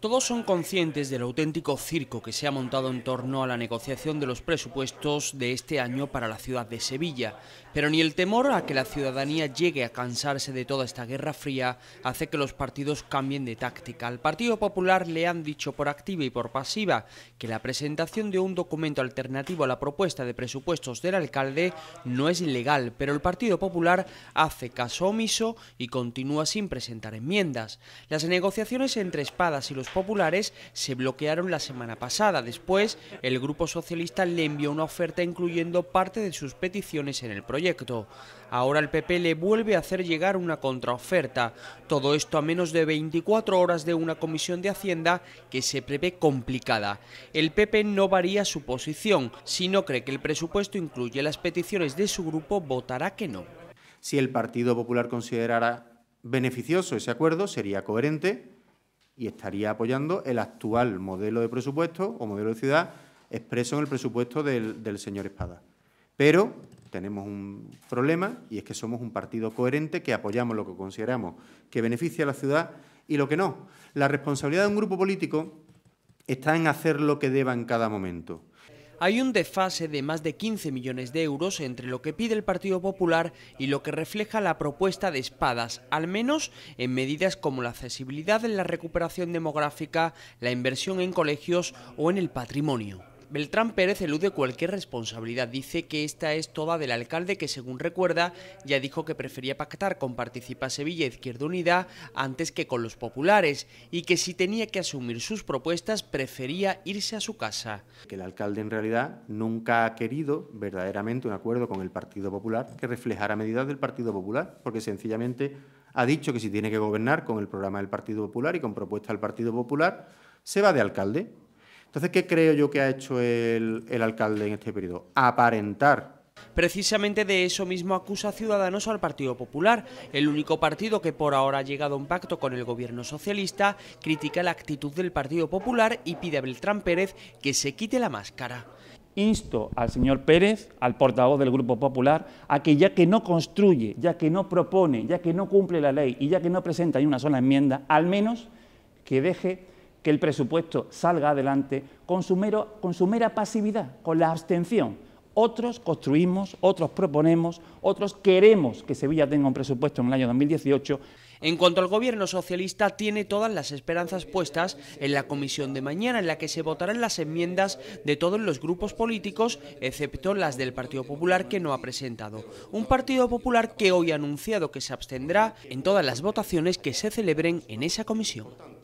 Todos son conscientes del auténtico circo que se ha montado en torno a la negociación de los presupuestos de este año para la ciudad de Sevilla, pero ni el temor a que la ciudadanía llegue a cansarse de toda esta guerra fría hace que los partidos cambien de táctica. Al Partido Popular le han dicho por activa y por pasiva que la presentación de un documento alternativo a la propuesta de presupuestos del alcalde no es ilegal, pero el Partido Popular hace caso omiso y continúa sin presentar enmiendas. Las negociaciones entre espadas y los populares se bloquearon la semana pasada. Después, el Grupo Socialista le envió una oferta incluyendo parte de sus peticiones en el proyecto. Ahora el PP le vuelve a hacer llegar una contraoferta. Todo esto a menos de 24 horas de una comisión de Hacienda que se prevé complicada. El PP no varía su posición. Si no cree que el presupuesto incluye las peticiones de su grupo, votará que no. Si el Partido Popular considerara beneficioso ese acuerdo, sería coherente y estaría apoyando el actual modelo de presupuesto o modelo de ciudad expreso en el presupuesto del, señor Espada. Pero tenemos un problema y es que somos un partido coherente que apoyamos lo que consideramos que beneficia a la ciudad y lo que no. La responsabilidad de un grupo político está en hacer lo que deba en cada momento. Hay un desfase de más de 15 millones de euros entre lo que pide el Partido Popular y lo que refleja la propuesta de espadas, al menos en medidas como la accesibilidad en la recuperación demográfica, la inversión en colegios o en el patrimonio. Beltrán Pérez elude cualquier responsabilidad. Dice que esta es toda del alcalde que, según recuerda, ya dijo que prefería pactar con Participa Sevilla e Izquierda Unida antes que con los populares y que si tenía que asumir sus propuestas prefería irse a su casa. Que el alcalde en realidad nunca ha querido verdaderamente un acuerdo con el Partido Popular que reflejara medidas del Partido Popular, porque sencillamente ha dicho que si tiene que gobernar con el programa del Partido Popular y con propuestas del Partido Popular, se va de alcalde entonces, ¿qué creo yo que ha hecho el, alcalde en este periodo? Aparentar Precisamente de eso mismo acusa Ciudadanos al Partido Popular. El único partido que por ahora ha llegado a un pacto con el gobierno socialista critica la actitud del Partido Popular y pide a Beltrán Pérez que se quite la máscara. Insto al señor Pérez, al portavoz del Grupo Popular, a que ya que no construye, ya que no propone, ya que no cumple la ley y ya que no presenta ni una sola enmienda, al menos que deje que el presupuesto salga adelante con su, con mera pasividad, con la abstención. Otros construimos, otros proponemos, otros queremos que Sevilla tenga un presupuesto en el año 2018. En cuanto al gobierno socialista, tiene todas las esperanzas puestas en la comisión de mañana, en la que se votarán las enmiendas de todos los grupos políticos, excepto las del Partido Popular que no ha presentado. Un Partido Popular que hoy ha anunciado que se abstendrá en todas las votaciones que se celebren en esa comisión.